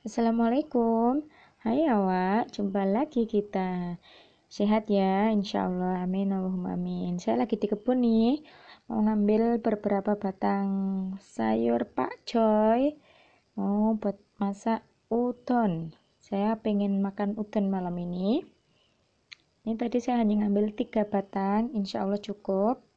Assalamualaikum Hai awak, jumpa lagi kita Sehat ya, insya Allah Amin, Allahumma amin Saya lagi di kebun nih Mau ngambil beberapa batang sayur Pak Joy Mau buat masak udon Saya pengen makan udon malam ini Ini tadi saya hanya ngambil tiga batang Insya Allah cukup